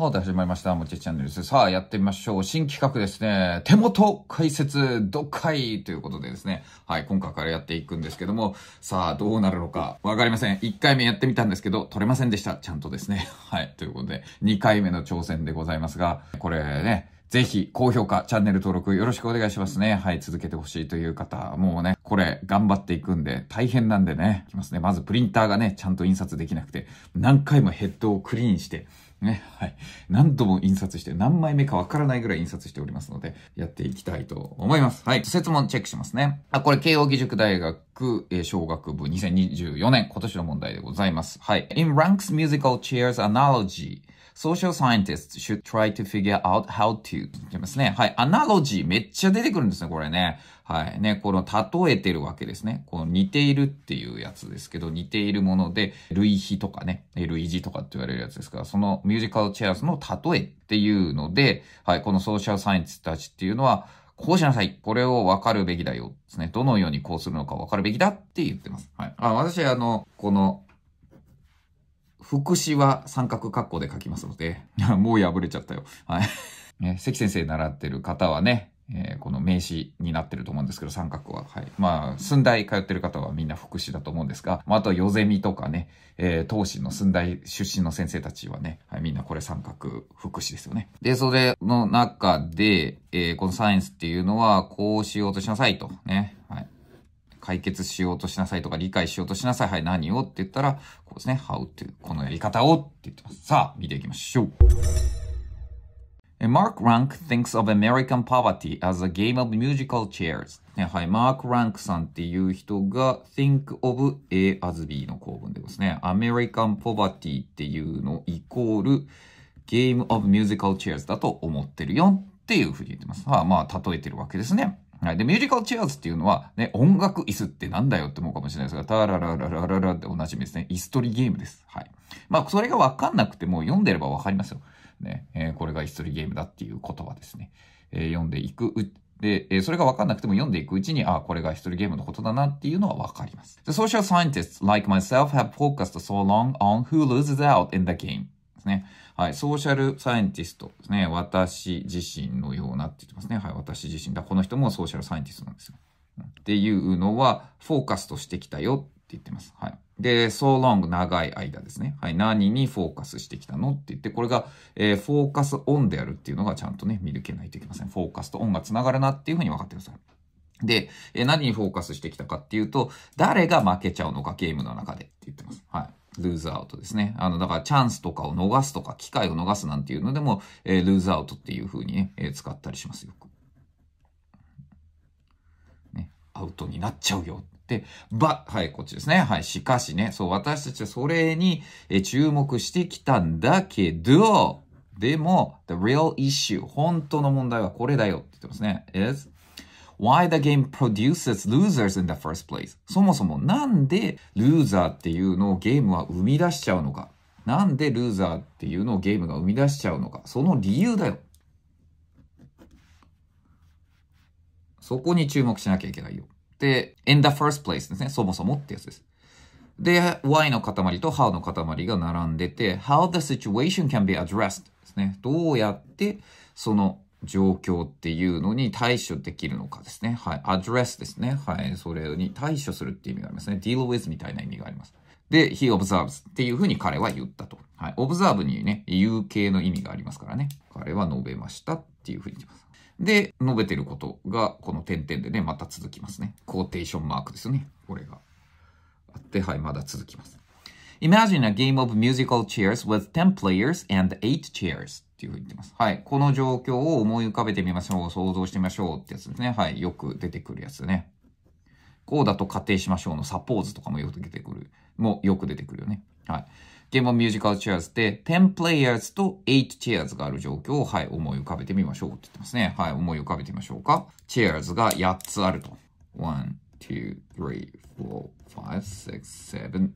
はい、始まりました。もちチャンネルです。さあ、やってみましょう。新企画ですね。手元解説、読解ということでですね。はい、今回からやっていくんですけども、さあ、どうなるのか、わかりません。1回目やってみたんですけど、取れませんでした。ちゃんとですね。はい、ということで、2回目の挑戦でございますが、これね、ぜひ、高評価、チャンネル登録よろしくお願いしますね。はい、続けてほしいという方、もうね、これ、頑張っていくんで、大変なんでね、いきますね。まず、プリンターがね、ちゃんと印刷できなくて、何回もヘッドをクリーンして、ね、はい。何度も印刷して、何枚目かわからないぐらい印刷しておりますので、やっていきたいと思います。はい。説問チェックしますね。あ、これ、慶應義塾大学、え小学部2024年、今年の問題でございます。はい。In Rank's musical chairs analogy, social scientists should try to figure out how to ってますね。はい。アナロジーめっちゃ出てくるんですね、これね。はい。ね、この例えてるわけですね。この似ているっていうやつですけど、似ているもので、類比とかね、類似とかって言われるやつですから、そのミュージカルチェアスの例えっていうので、はい、このソーシャルサイエンティストたちっていうのは、こうしなさい。これを分かるべきだよ。ですね。どのようにこうするのか分かるべきだって言ってます。はい。あ、私、あの、この副詞は三角括弧で書きますので、もう破れちゃったよ。はい。ね、関先生習ってる方はね、えー、この名詞になってると思うんですけど、三角は。はい。まあ、寸大通ってる方はみんな副詞だと思うんですが、まあ、あと、ヨゼミとかね、えー、当時の寸大出身の先生たちはね、はい、みんなこれ三角副詞ですよね。で、それの中で、えー、このサイエンスっていうのは、こうしようとしなさいと、ね。解決しようとしなさいとか理解しようとしなさい。はい、何をって言ったら、こうですね。how to このやり方をって言ってます。さあ、見ていきましょう。Mark Rank thinks of American poverty as a game of musical chairs. ね、はい。マーク・ランクさんっていう人が think of A as B の構文でですね。American poverty っていうのイコール game of musical chairs だと思ってるよっていうふうに言ってます。まあ、まあ、例えてるわけですね。はい。で、ミュージカルチェアーズっていうのは、ね、音楽椅子ってなんだよって思うかもしれないですが、タララララララっておなじみですね。椅子取りゲームです。はい。まあ、それがわかんなくても読んでればわかりますよ。ね、えー、これが椅子取りゲームだっていう言葉ですね、えー、読んでいくで、えー、それがわかんなくても読んでいくうちに、あ、これが一りゲームのことだなっていうのはわかります。The social scientists like myself have focused so long on who loses out in the game. ね。はい。ソーシャルサイエンティストですね。私自身のようなって言ってますね。はい。私自身だ。この人もソーシャルサイエンティストなんですよ。っていうのは、フォーカスとしてきたよって言ってます。はい。で、so long 長い間ですね。はい。何にフォーカスしてきたのって言って、これが、えー、フォーカスオンであるっていうのがちゃんとね、見抜けないといけません。フォーカスとオンが繋がるなっていうふうに分かってください。で、えー、何にフォーカスしてきたかっていうと、誰が負けちゃうのか、ゲームの中でって言ってます。はい。ルーズアウトですね。あの、だからチャンスとかを逃すとか、機会を逃すなんていうのでも、えー、ルーズアウトっていう風にね、えー、使ったりしますよく。ね、アウトになっちゃうよ。て、ば、はい、こっちですね。はい、しかしね、そう、私たちはそれに、え注目してきたんだけど、でも、the real issue、本当の問題はこれだよって言ってますね。is why the game produces losers in the first place そもそもなんでルーザーっていうのをゲームは生み出しちゃうのかなんでルーザーっていうのをゲームが生み出しちゃうのかその理由だよそこに注目しなきゃいけないよで in the first place ですねそもそもってやつですで、why の塊と how の塊が並んでて、how the situation can be addressed ですね。どうやって、その状況っていうのに対処できるのかですね。はい。address ですね。はい。それに対処するっていう意味がありますね。deal with みたいな意味があります。で、he observes っていうふうに彼は言ったと。はい。observe にね、有形の意味がありますからね。彼は述べましたっていうふうに言ってます。で、述べてることが、この点々でね、また続きますね。コーテーションマークですよね。これがあって、はい、まだ続きます。Imagine a game of musical chairs with 10 players and 8 chairs. っていうふうに言ってます。はい。この状況を思い浮かべてみましょう。想像してみましょうってやつですね。はい。よく出てくるやつね。こうだと仮定しましょうのサポーズとかもよく出てくる。もよく出てくるよね。はい。ゲームミュージカルチェアーズで10プレイヤーズと8チェアーズがある状況を、はい、思い浮かべてみましょうって言ってますね。はい、思い浮かべてみましょうか。チェアーズが8つあると。1, 2, 3, 4, 5, 6, 7,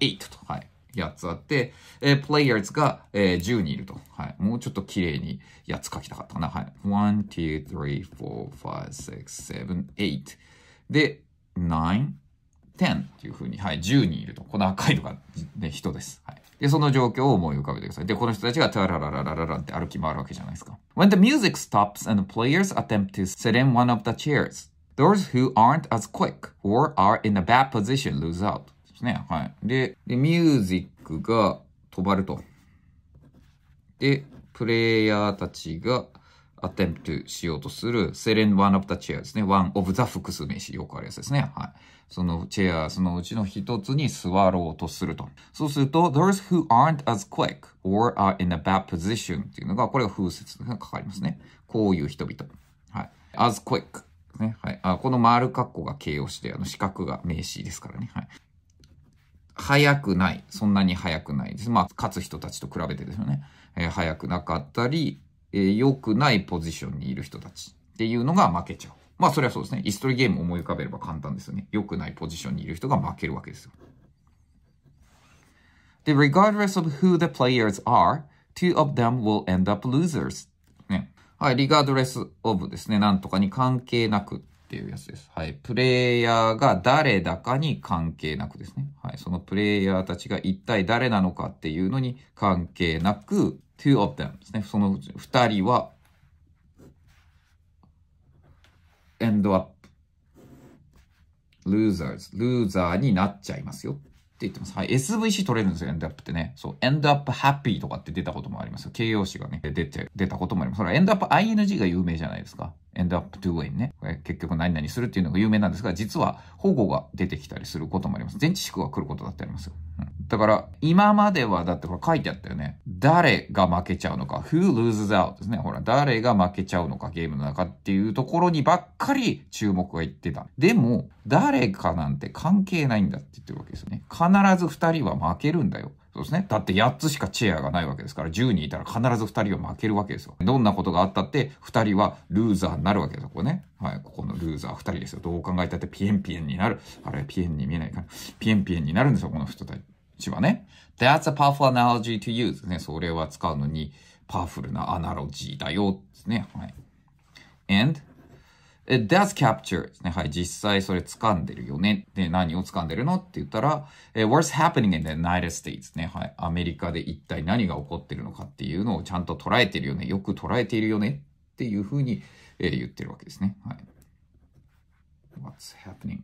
8と。はい。8つあって、えー、プレイヤーズが、えー、10人いると。はい。もうちょっと綺麗に8つ書きたかったかな。はい。1,2,3,4,5,6,7,8. で、9,10っていうふうに、はい。10人いると。この赤いのが、ね、人です。はい。で、その状況を思い浮かべてください。で、この人たちがタラララララランって歩き回るわけじゃないですか。When the music stops and the players attempt to sit in one of the chairs, those who aren't as quick or are in a bad position lose out. ですね。はい。で、でミュージックが飛ばると。で、プレイヤーたちがアテンプトしようとするセレン・ワン・オブ・ザ・チェアですね。ワン・オブ・ザ・複数名詞、よくあるやつですね。はい。そのチェア、そのうちの一つに座ろうとすると。そうすると、those who aren't as quick or are in a bad position っていうのが、これが風説がかかりますね。こういう人々。はい。as quick ね。はい。あこの丸括弧が形容詞で、あの、四角が名詞ですからね。はい。早くない。そんなに早くないです。まあ、勝つ人たちと比べてですよね。えー、早くなかったり、えー、良くないポジションにいる人たちっていうのが負けちゃう。まあ、それはそうですね。イストリゲームを思い浮かべれば簡単ですよね。良くないポジションにいる人が負けるわけですよ。で、regardless of who the players are, two of them will end up losers. ね。はい、regardless of ですね。なんとかに関係なく。っていうやつです。はい。プレイヤーが誰だかに関係なくですね。はい。そのプレイヤーたちが一体誰なのかっていうのに関係なく、two of them ですね。その二人は、end up losers, ルーザーになっちゃいますよ。って言ってます。はい。SVC 取れるんですよ、end up ってね。そう、end up happy とかって出たこともありますよ。形容詞がね、出て、出たこともあります。それは end up ing が有名じゃないですか。end up doing ね。結局何々するっていうのが有名なんですが、実は保護が出てきたりすることもあります。全知識が来ることだってありますよ。うん、だから、今まではだってこれ書いてあったよね。誰が負けちゃうのか。who loses out ですね。ほら、誰が負けちゃうのかゲームの中っていうところにばっかり注目がいってた。でも、誰かなんて関係ないんだって言ってるわけですよね。必ず二人は負けるんだよ。そうですね。だって8つしかチェアがないわけですから、10人いたら必ず2人は負けるわけですよ。どんなことがあったって、2人はルーザーになるわけですよ、ここね。はい、ここのルーザー2人ですよ。どう考えたってピエンピエンになる。あれ、ピエンに見えないかな。ピエンピエンになるんですよ、この人たちはね。That's a powerful analogy to use. ね、それは使うのに、パワフルなアナロジーだよ。すね。はい。And It does capture ですね。はい、実際それ掴んでるよね。で、何を掴んでるのって言ったら、what's happening in the United States ね。はい、アメリカで一体何が起こってるのかっていうのをちゃんと捉えてるよね。よく捉えているよねっていうふうに、えー、言ってるわけですね。はい。what's happening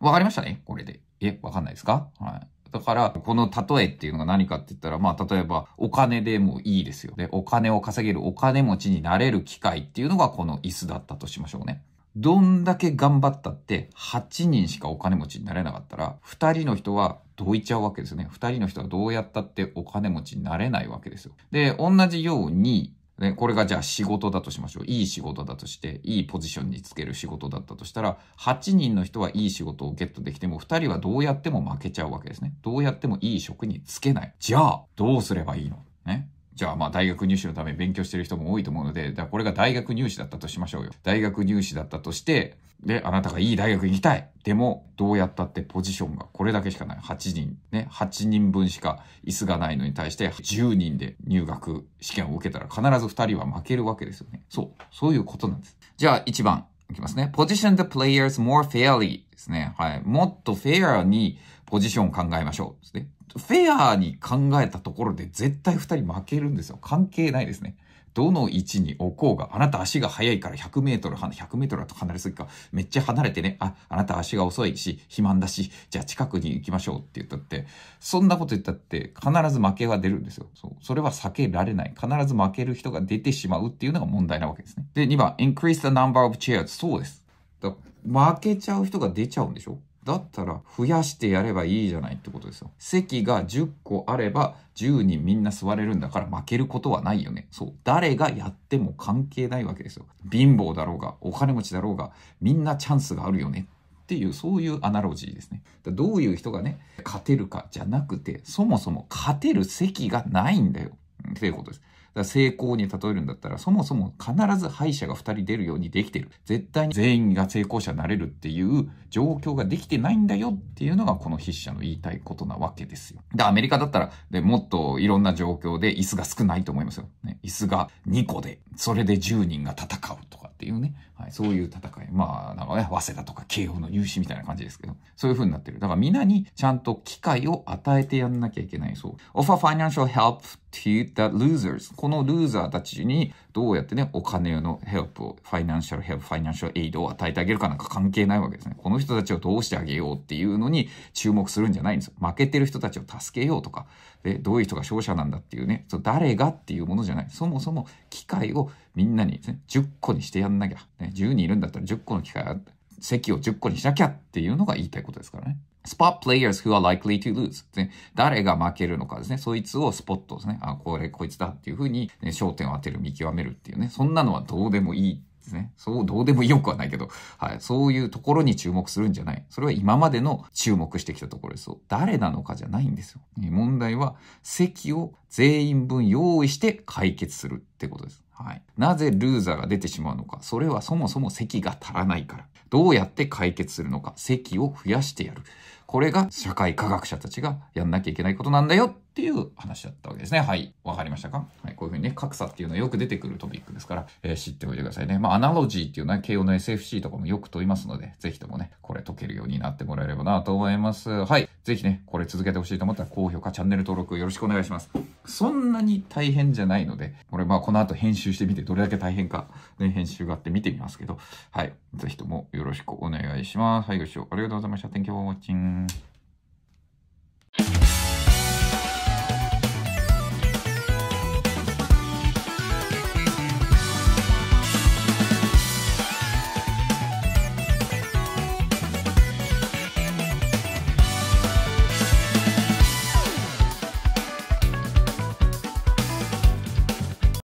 わかりましたねこれで。え、わかんないですかはい。だから、この例えっていうのが何かって言ったら、まあ、例えば、お金でもいいですよ。で、お金を稼げるお金持ちになれる機会っていうのがこの椅子だったとしましょうね。どんだけ頑張ったって、8人しかお金持ちになれなかったら、2人の人はどういっちゃうわけですね。2人の人はどうやったってお金持ちになれないわけですよ。で、同じように、ね、これがじゃあ仕事だとしましょう。いい仕事だとして、いいポジションにつける仕事だったとしたら、8人の人はいい仕事をゲットできても、2人はどうやっても負けちゃうわけですね。どうやってもいい職につけない。じゃあ、どうすればいいのね。じゃあまあ大学入試のために勉強してる人も多いと思うので、だこれが大学入試だったとしましょうよ。大学入試だったとして、で、あなたがいい大学行きたい。でも、どうやったってポジションがこれだけしかない。8人。ね。8人分しか椅子がないのに対して、10人で入学試験を受けたら必ず2人は負けるわけですよね。そう。そういうことなんです。じゃあ1番いきますね。position the players more fairly ですね。はい。もっとフェアにポジションを考えましょうですね。フェアに考えたところで絶対2人負けるんですよ。関係ないですね。どの位置に置こうが、あなた足が速いから100メートル、100メートルだと離れすぎか、めっちゃ離れてね、あ、あなた足が遅いし、肥満だし、じゃあ近くに行きましょうって言ったって、そんなこと言ったって、必ず負けは出るんですよ。そう。それは避けられない。必ず負ける人が出てしまうっていうのが問題なわけですね。で、2番、increase the number of chairs。そうです。負けちゃう人が出ちゃうんでしょだったら増やしてやればいいじゃないってことですよ。席が10個あれば10人みんな座れるんだから負けることはないよね。そう。誰がやっても関係ないわけですよ。貧乏だろうが、お金持ちだろうが、みんなチャンスがあるよね。っていう、そういうアナロジーですね。どういう人がね、勝てるかじゃなくて、そもそも勝てる席がないんだよ。っていうことです。だ成功に例えるんだったら、そもそも必ず敗者が2人出るようにできてる。絶対に全員が成功者になれるっていう状況ができてないんだよっていうのが、この筆者の言いたいことなわけですよ。で、アメリカだったら、で、もっといろんな状況で椅子が少ないと思いますよ。ね、椅子が2個で、それで10人が戦うとかっていうね。はい、そういう戦い。まあ、なんかね、早稲田とか慶応の入試みたいな感じですけど、そういう風になってる。だからみんなにちゃんと機会を与えてやんなきゃいけないそう。offer financial help to the losers. このルーザーたちにどうやってね、お金のヘルプを、ファイナンシャルヘルプ、ファイナンシャルエイドを与えてあげるかなんか関係ないわけですね。この人たちをどうしてあげようっていうのに注目するんじゃないんですよ。負けてる人たちを助けようとか、でどういう人が勝者なんだっていうね、そう誰がっていうものじゃない。そもそも機会をみんなにですね、10個にしてやんなきゃ。ね、10人いるんだったら10個の機会席を10個にしなきゃっていうのが言いたいことですからね。スポットプレイヤーズ who are likely to lose、ね。誰が負けるのかですね。そいつをスポットですね。あ、これ、こいつだっていうふうに、ね、焦点を当てる、見極めるっていうね。そんなのはどうでもいいですね。そう、どうでもよくはないけど、はい。そういうところに注目するんじゃない。それは今までの注目してきたところです。誰なのかじゃないんですよ。問題は、席を全員分用意して解決するってことです。はい。なぜルーザーが出てしまうのか。それはそもそも席が足らないから。どうやって解決するのか。席を増やしてやる。これが社会科学者たちがやんなきゃいけないことなんだよっていう話だったわけですね。はい。わかりましたかはい。こういうふうにね、格差っていうのはよく出てくるトピックですから、えー、知っておいてくださいね。まあ、アナロジーっていうのは慶応の SFC とかもよく問いますので、ぜひともね、これ解けるようになってもらえればなと思います。はい。ぜひね、これ続けてほしいと思ったら、高評価、チャンネル登録よろしくお願いします。そんなに大変じゃないので、これまあ、この後編集してみて、どれだけ大変か、ね、編集があって見てみますけど、はい。ぜひともよろしくお願いします。はい、ご視聴ありがとうございました。天気予報 k you f